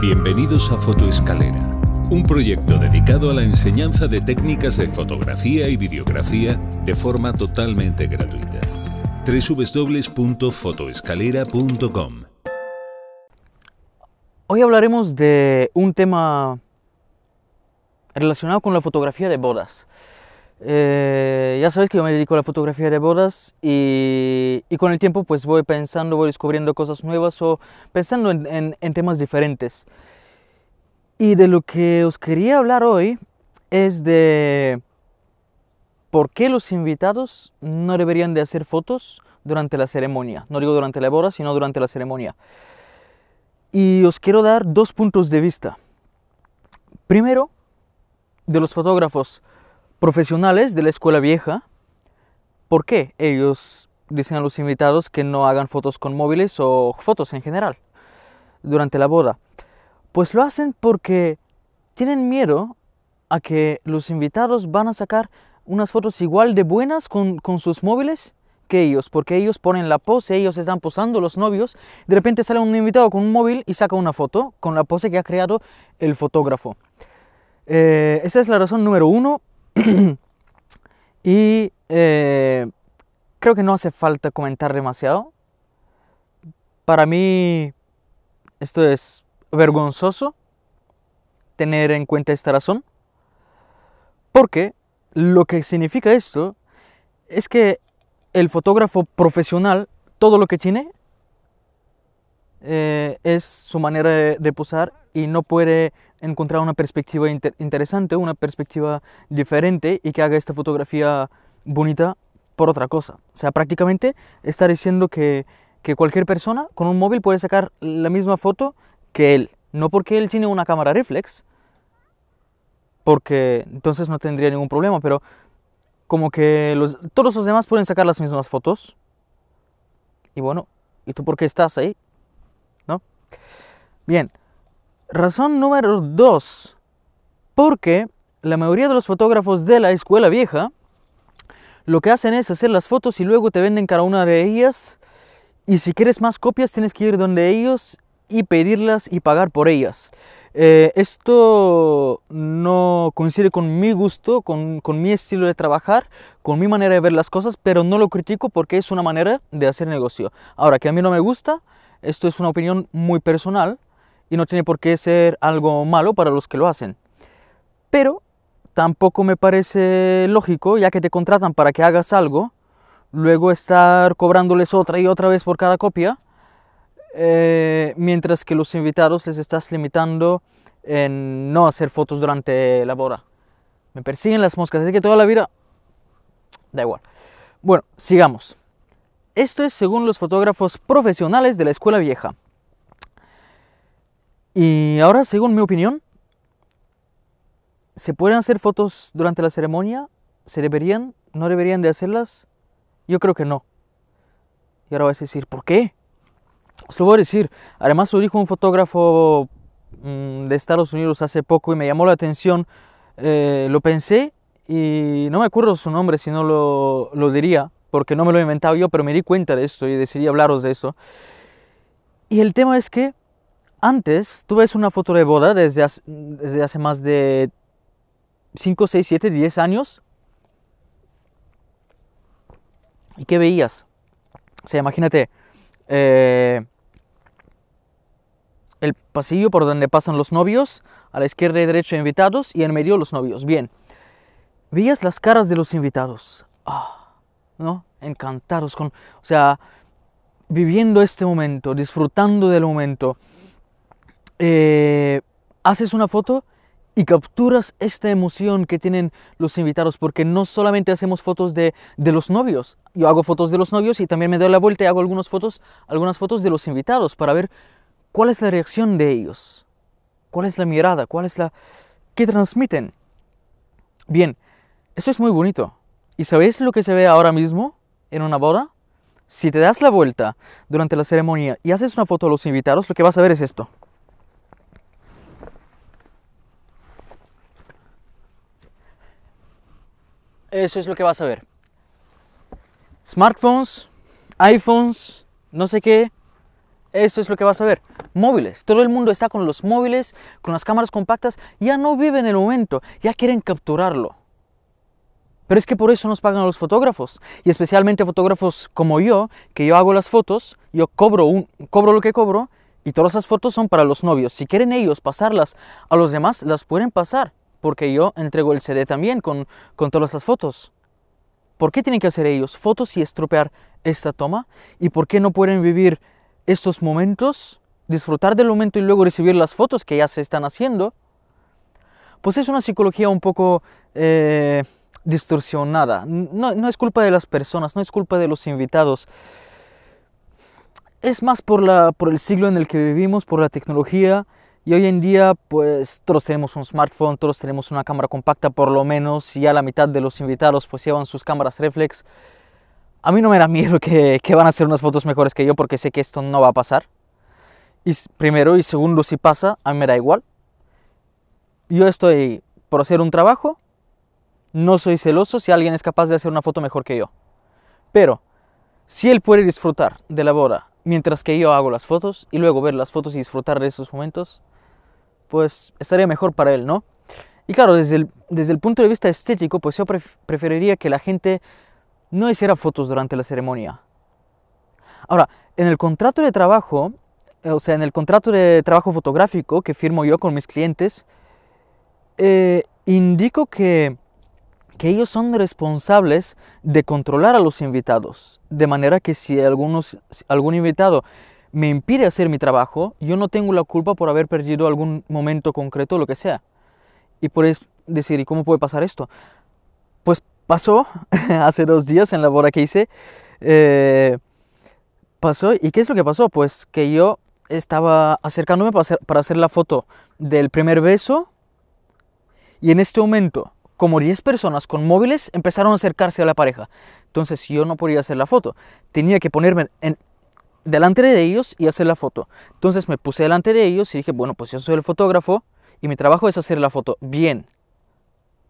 Bienvenidos a Fotoescalera, un proyecto dedicado a la enseñanza de técnicas de fotografía y videografía de forma totalmente gratuita. www.fotoescalera.com Hoy hablaremos de un tema relacionado con la fotografía de bodas. Eh, ya sabes que yo me dedico a la fotografía de bodas y, con el tiempo pues voy pensando, voy descubriendo cosas nuevas o pensando en, en temas diferentes. Y de lo que os quería hablar hoy es de por qué los invitados no deberían de hacer fotos durante la ceremonia. No digo durante la boda, sino durante la ceremonia. Y os quiero dar dos puntos de vista. Primero, de los fotógrafos profesionales de la escuela vieja, ¿por qué ellos dicen a los invitados que no hagan fotos con móviles o fotos en general durante la boda? Pues lo hacen porque tienen miedo a que los invitados van a sacar unas fotos igual de buenas con, sus móviles que ellos, porque ellos ponen la pose, ellos están posando los novios, de repente sale un invitado con un móvil y saca una foto con la pose que ha creado el fotógrafo. Eh, esa es la razón número uno y eh, creo que no hace falta comentar demasiado. Para mí esto es vergonzoso tener en cuenta esta razón. Porque lo que significa esto es que el fotógrafo profesional todo lo que tiene eh, es su manera de, posar y no puede encontrar una perspectiva interesante, una perspectiva diferente y que haga esta fotografía bonita por otra cosa. O sea, prácticamente está diciendo que, cualquier persona con un móvil puede sacar la misma foto que él. No porque él tiene una cámara reflex, porque entonces no tendría ningún problema, pero como que todos los demás pueden sacar las mismas fotos. Y bueno, ¿y tú por qué estás ahí? ¿no? Bien, razón número dos, porque la mayoría de los fotógrafos de la escuela vieja lo que hacen es hacer las fotos y luego te venden cada una de ellas y si quieres más copias tienes que ir donde ellos y pedirlas y pagar por ellas. Eh, esto no coincide con mi gusto, con, con, mi estilo de trabajar, con mi manera de ver las cosas, pero no lo critico porque es una manera de hacer negocio. Ahora, que a mí no me gusta, esto es una opinión muy personal y no tiene por qué ser algo malo para los que lo hacen. Pero tampoco me parece lógico, ya que te contratan para que hagas algo, luego estar cobrándoles otra y otra vez por cada copia, eh, mientras que los invitados les estás limitando en no hacer fotos durante la boda. Me persiguen las moscas, así que toda la vida... Da igual. Bueno, sigamos. Esto es según los fotógrafos profesionales de la escuela vieja. Y ahora, según mi opinión, ¿se pueden hacer fotos durante la ceremonia? ¿Se deberían? ¿No deberían de hacerlas? Yo creo que no. Y ahora vas a decir, ¿por qué? Os pues lo voy a decir. Además, lo dijo un fotógrafo mm, de Estados Unidos hace poco y me llamó la atención. Eh, lo pensé y no me acuerdo su nombre, si no lo diría porque no me lo he inventado yo, pero me di cuenta de esto y decidí hablaros de eso Y el tema es que antes tú una foto de boda desde hace, desde hace más de 5, 6, 7, 10 años. ¿Y qué veías? O sea, imagínate eh, el pasillo por donde pasan los novios, a la izquierda y derecha invitados y en medio los novios. Bien, veías las caras de los invitados. ¡ah! ¿no? Encantados con, o sea, viviendo este momento, disfrutando del momento. Eh, haces una foto y capturas esta emoción que tienen los invitados, porque no solamente hacemos fotos de, los novios, yo hago fotos de los novios y también me doy la vuelta y hago algunas fotos, algunas fotos de los invitados para ver cuál es la reacción de ellos, cuál es la mirada, cuál es la... qué transmiten. Bien, eso es muy bonito, ¿Y sabéis lo que se ve ahora mismo en una boda? Si te das la vuelta durante la ceremonia y haces una foto a los invitados, lo que vas a ver es esto. Eso es lo que vas a ver. Smartphones, iPhones, no sé qué. Eso es lo que vas a ver. Móviles. Todo el mundo está con los móviles, con las cámaras compactas. Ya no viven el momento, ya quieren capturarlo. Pero es que por eso nos pagan a los fotógrafos, y especialmente fotógrafos como yo, que yo hago las fotos, yo cobro, un, cobro lo que cobro, y todas esas fotos son para los novios. Si quieren ellos pasarlas a los demás, las pueden pasar, porque yo entrego el CD también con, todas las fotos. ¿Por qué tienen que hacer ellos fotos y estropear esta toma? ¿Y por qué no pueden vivir estos momentos, disfrutar del momento y luego recibir las fotos que ya se están haciendo? Pues es una psicología un poco... Eh, distorsionada. No, es culpa de las personas, no es culpa de los invitados. Es más por, la, por el siglo en el que vivimos, por la tecnología. Y hoy en día, pues todos tenemos un smartphone, todos tenemos una cámara compacta por lo menos, y ya la mitad de los invitados pues llevan sus cámaras reflex. A mí no me da miedo que, que, van a hacer unas fotos mejores que yo porque sé que esto no va a pasar. Y primero y segundo, si pasa, a mí me da igual. Yo estoy por hacer un trabajo no soy celoso si alguien es capaz de hacer una foto mejor que yo. Pero, si él puede disfrutar de la boda mientras que yo hago las fotos y luego ver las fotos y disfrutar de esos momentos, pues estaría mejor para él, ¿no? Y claro, desde el, desde el punto de vista estético, pues yo preferiría que la gente no hiciera fotos durante la ceremonia. Ahora, en el contrato de trabajo, eh, o sea, en el contrato de trabajo fotográfico que firmo yo con mis clientes, eh, indico que que ellos son responsables de controlar a los invitados. De manera que si algunos, algún invitado me impide hacer mi trabajo, yo no tengo la culpa por haber perdido algún momento concreto o lo que sea. Y por decir, ¿y cómo puede pasar esto? Pues pasó hace dos días en la boda que hice. Eh, pasó, ¿y qué es lo que pasó? Pues que yo estaba acercándome para hacer la foto del primer beso y en este momento como 10 personas con móviles empezaron a acercarse a la pareja. Entonces yo no podía hacer la foto. Tenía que ponerme en, delante de ellos y hacer la foto. Entonces me puse delante de ellos y dije, bueno, pues yo soy el fotógrafo y mi trabajo es hacer la foto bien.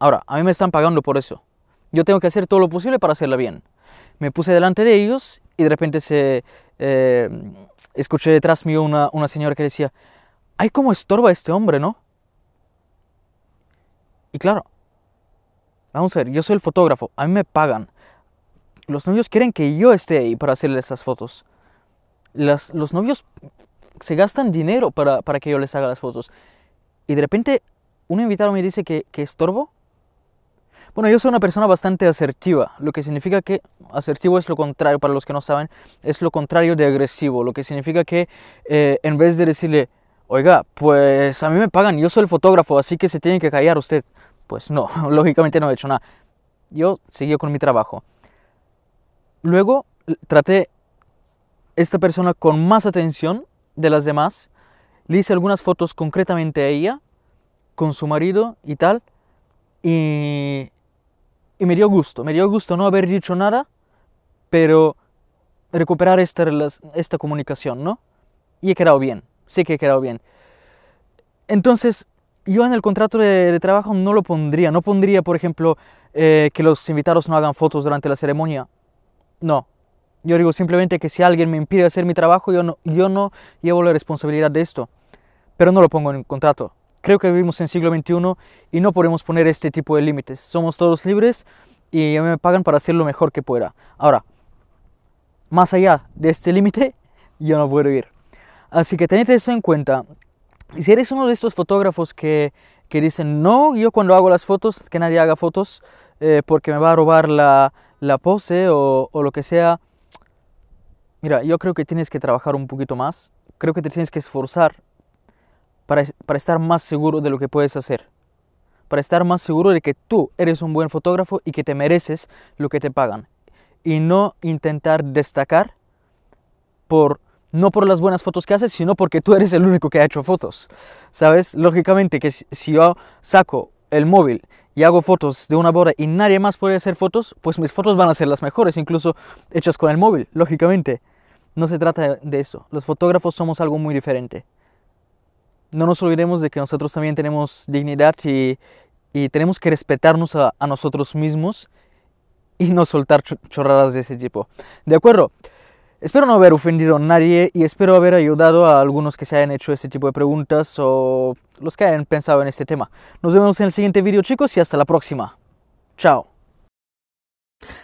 Ahora, a mí me están pagando por eso. Yo tengo que hacer todo lo posible para hacerla bien. Me puse delante de ellos y de repente se, eh, escuché detrás mío una, una señora que decía, ay, cómo estorba este hombre, ¿no? Y claro, Vamos a ver, yo soy el fotógrafo, a mí me pagan. Los novios quieren que yo esté ahí para hacerles estas fotos. los novios se gastan dinero para, para, que yo les haga las fotos. Y de repente un invitado me dice que, que estorbo. Bueno, yo soy una persona bastante asertiva, lo que significa que asertivo es lo contrario, para los que no saben, es lo contrario de agresivo, lo que significa que eh, en vez de decirle, oiga, pues a mí me pagan, yo soy el fotógrafo, así que se tiene que callar usted pues no, lógicamente no he hecho nada. Yo seguí con mi trabajo. Luego traté esta persona con más atención de las demás. Le hice algunas fotos concretamente a ella, con su marido y tal. Y, me dio gusto, me dio gusto no haber dicho nada, pero recuperar esta, esta comunicación, ¿no? Y he quedado bien, sí que he quedado bien. Entonces, yo en el contrato de, trabajo no lo pondría. No pondría, por ejemplo, eh, que los invitados no hagan fotos durante la ceremonia. No. Yo digo simplemente que si alguien me impide hacer mi trabajo, yo no, yo no llevo la responsabilidad de esto. Pero no lo pongo en el contrato. Creo que vivimos en siglo XXI y no podemos poner este tipo de límites. Somos todos libres y me pagan para hacer lo mejor que pueda. Ahora, más allá de este límite, yo no puedo ir. Así que tened eso en cuenta. Y si eres uno de estos fotógrafos que, dicen, no, yo cuando hago las fotos, que nadie haga fotos eh, porque me va a robar la, pose o, lo que sea, mira, yo creo que tienes que trabajar un poquito más, creo que te tienes que esforzar para, para estar más seguro de lo que puedes hacer, para estar más seguro de que tú eres un buen fotógrafo y que te mereces lo que te pagan y no intentar destacar por no por las buenas fotos que haces, sino porque tú eres el único que ha hecho fotos. ¿Sabes? Lógicamente que si yo saco el móvil y hago fotos de una boda y nadie más puede hacer fotos, pues mis fotos van a ser las mejores, incluso hechas con el móvil, lógicamente. No se trata de eso. Los fotógrafos somos algo muy diferente. No nos olvidemos de que nosotros también tenemos dignidad y, tenemos que respetarnos a, nosotros mismos y no soltar chorradas de ese tipo. De acuerdo, Espero no haber ofendido a nadie y espero haber ayudado a algunos que se hayan hecho este tipo de preguntas o los que hayan pensado en este tema. Nos vemos en el siguiente video chicos y hasta la próxima. Chao.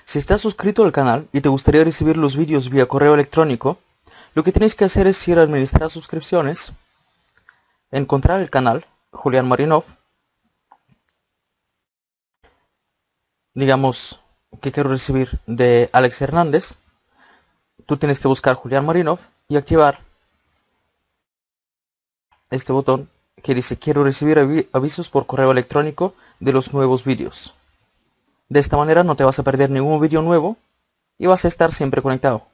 Si estás suscrito al canal y te gustaría recibir los vídeos vía correo electrónico, lo que tienes que hacer es ir a administrar suscripciones, encontrar el canal Julián Marinov, digamos que quiero recibir de Alex Hernández, tú tienes que buscar Julián Marinov y activar este botón que dice quiero recibir avisos por correo electrónico de los nuevos vídeos. De esta manera no te vas a perder ningún vídeo nuevo y vas a estar siempre conectado.